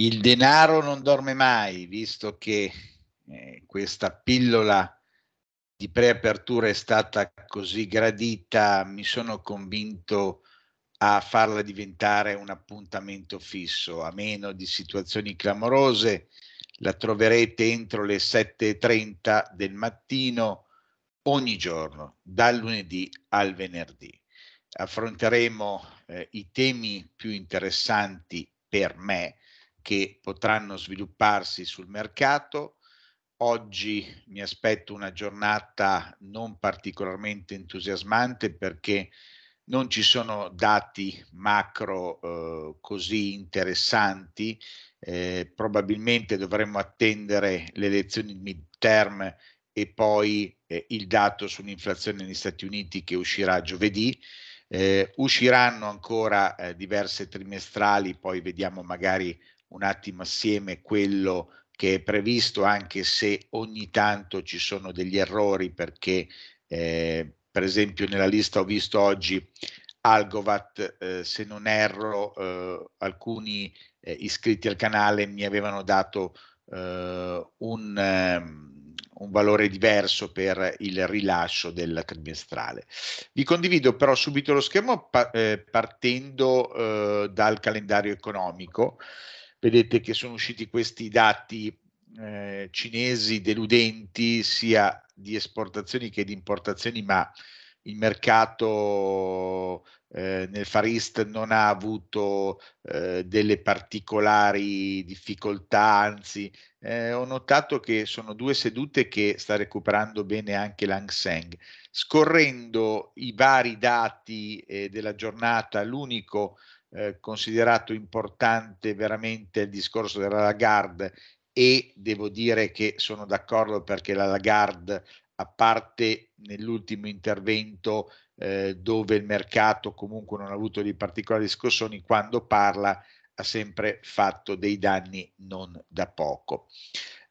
Il denaro non dorme mai, visto che eh, questa pillola di preapertura è stata così gradita, mi sono convinto a farla diventare un appuntamento fisso, a meno di situazioni clamorose. La troverete entro le 7.30 del mattino ogni giorno, dal lunedì al venerdì. Affronteremo eh, i temi più interessanti per me, che potranno svilupparsi sul mercato. Oggi mi aspetto una giornata non particolarmente entusiasmante perché non ci sono dati macro eh, così interessanti, eh, probabilmente dovremmo attendere le elezioni midterm e poi eh, il dato sull'inflazione negli Stati Uniti che uscirà giovedì. Eh, usciranno ancora eh, diverse trimestrali, poi vediamo magari un attimo assieme quello che è previsto, anche se ogni tanto ci sono degli errori perché eh, per esempio nella lista ho visto oggi Algovat, eh, se non erro, eh, alcuni eh, iscritti al canale mi avevano dato eh, un, ehm, un, valore diverso per il rilascio del trimestrale. Vi condivido però subito lo schermo pa eh, partendo eh, dal calendario economico Vedete che sono usciti questi dati eh, cinesi deludenti sia di esportazioni che di importazioni, ma il mercato eh, nel Far East non ha avuto eh, delle particolari difficoltà, anzi eh, ho notato che sono due sedute che sta recuperando bene anche l'Hang Seng. Scorrendo i vari dati eh, della giornata, l'unico eh, considerato importante veramente il discorso della Lagarde e devo dire che sono d'accordo perché la Lagarde, a parte nell'ultimo intervento eh, dove il mercato comunque non ha avuto di particolari scossoni, quando parla ha sempre fatto dei danni non da poco.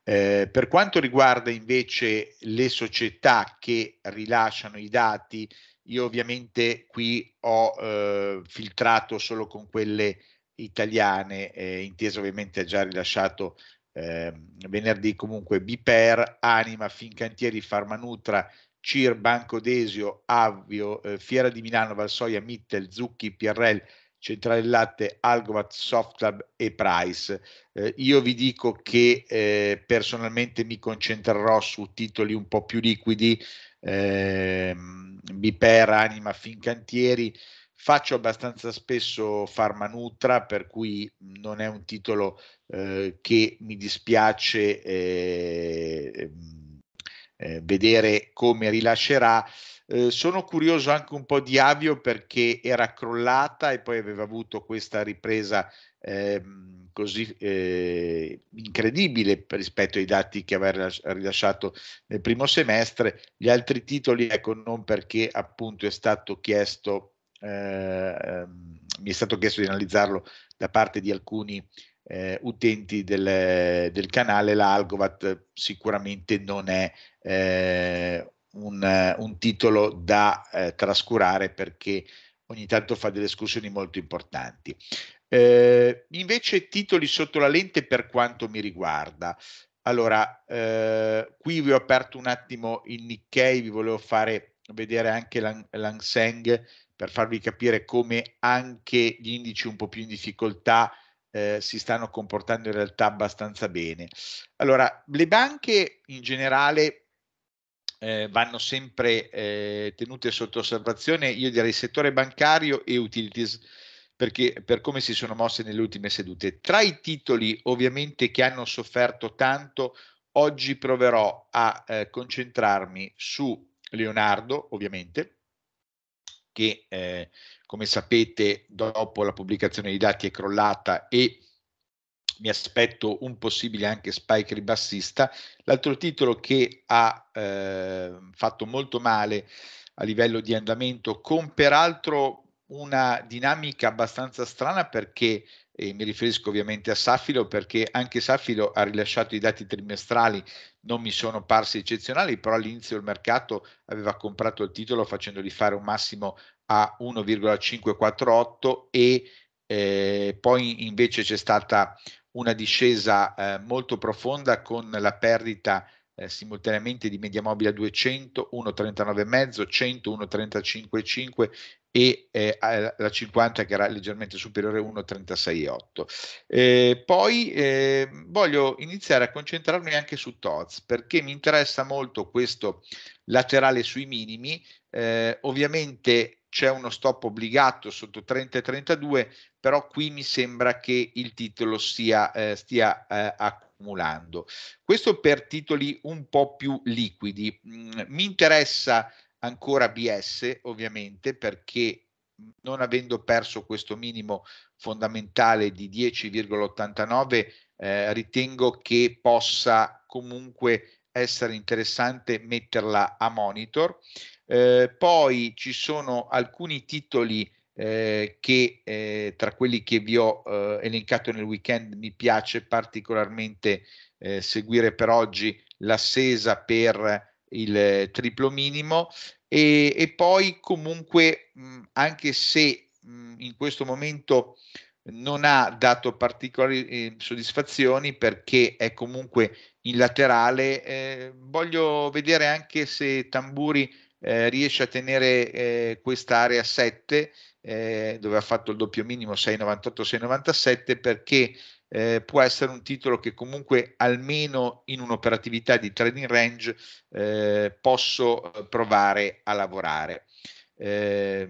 Eh, per quanto riguarda invece le società che rilasciano i dati, io ovviamente qui ho eh, filtrato solo con quelle italiane, eh, Intesa ovviamente ha già rilasciato ehm, venerdì comunque Biper, Anima, Fincantieri, Farmanutra, CIR, Banco Desio, Avvio, eh, Fiera di Milano, Valsoia, Mittel, Zucchi, PRL, Centrale Latte, Algovat, Softlab e Price. Eh, io vi dico che eh, personalmente mi concentrerò su titoli un po' più liquidi, eh, Biper, Anima, Fincantieri. Faccio abbastanza spesso Nutra, per cui non è un titolo eh, che mi dispiace eh, ehm, eh, vedere come rilascerà eh, sono curioso anche un po' di Avio perché era crollata e poi aveva avuto questa ripresa eh, così eh, incredibile rispetto ai dati che aveva rilasciato nel primo semestre. Gli altri titoli, ecco, non perché appunto è stato chiesto, eh, ehm, mi è stato chiesto di analizzarlo da parte di alcuni eh, utenti del, del, canale, l'Algovat sicuramente non è eh, un, eh, un titolo da eh, trascurare perché ogni tanto fa delle escursioni molto importanti. Eh, invece titoli sotto la lente per quanto mi riguarda. Allora, eh, qui vi ho aperto un attimo il Nikkei, vi volevo fare vedere anche l'Anseng per farvi capire come anche gli indici un po' più in difficoltà eh, si stanno comportando in realtà abbastanza bene. Allora, le banche in generale eh, vanno sempre eh, tenute sotto osservazione, io direi settore bancario e utilities, perché, per come si sono mosse nelle ultime sedute. Tra i titoli ovviamente che hanno sofferto tanto, oggi proverò a eh, concentrarmi su Leonardo, ovviamente, che eh, come sapete dopo la pubblicazione dei dati è crollata e mi aspetto un possibile anche spike ribassista. L'altro titolo che ha eh, fatto molto male a livello di andamento, con peraltro una dinamica abbastanza strana perché e mi riferisco ovviamente a Safilo perché anche Safilo ha rilasciato i dati trimestrali, non mi sono parsi eccezionali, però all'inizio il mercato aveva comprato il titolo facendogli fare un massimo a 1,548 e eh, poi invece c'è stata una discesa eh, molto profonda con la perdita eh, simultaneamente di media mobile a 200, 1,39,5, 100, 1,35,5 e eh, la 50 che era leggermente superiore 1,36,8. Eh, poi eh, voglio iniziare a concentrarmi anche su TOZ perché mi interessa molto questo laterale sui minimi. Eh, ovviamente c'è uno stop obbligato sotto 30 e 32, però qui mi sembra che il titolo sia, eh, stia eh, accumulando. Questo per titoli un po' più liquidi. Mm, mi interessa ancora BS, ovviamente, perché non avendo perso questo minimo fondamentale di 10,89, eh, ritengo che possa comunque essere interessante metterla a monitor. Eh, poi ci sono alcuni titoli eh, che eh, tra quelli che vi ho eh, elencato nel weekend mi piace particolarmente eh, seguire per oggi l'assesa per il triplo minimo e, e poi comunque mh, anche se mh, in questo momento non ha dato particolari eh, soddisfazioni perché è comunque in laterale voglio vedere anche se Tamburi eh, riesce a tenere eh, quest'area 7 eh, dove ha fatto il doppio minimo 6,98-6,97 perché eh, può essere un titolo che comunque almeno in un'operatività di trading range eh, posso eh, provare a lavorare. Eh,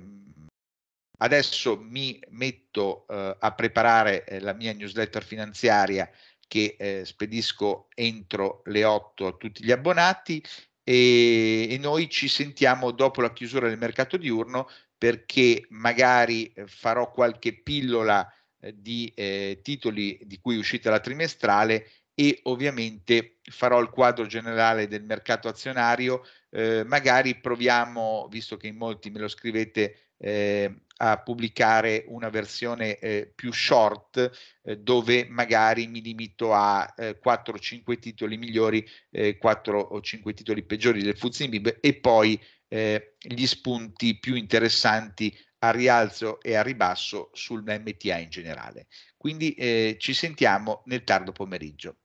adesso mi metto eh, a preparare eh, la mia newsletter finanziaria che spedisco entro le 8 a tutti gli abbonati e, e noi ci sentiamo dopo la chiusura del mercato diurno perché magari eh, farò qualche pillola eh, di eh, titoli di cui è uscita la trimestrale e ovviamente farò il quadro generale del mercato azionario. Eh, magari proviamo, visto che in molti me lo scrivete, eh, a pubblicare una versione eh, più short eh, dove magari mi limito a 4 eh, o 5 titoli migliori, 4 eh, o 5 titoli peggiori del Fuzzimib e poi eh, gli spunti più interessanti a rialzo e a ribasso sul MTA in generale. Quindi ci sentiamo nel tardo pomeriggio.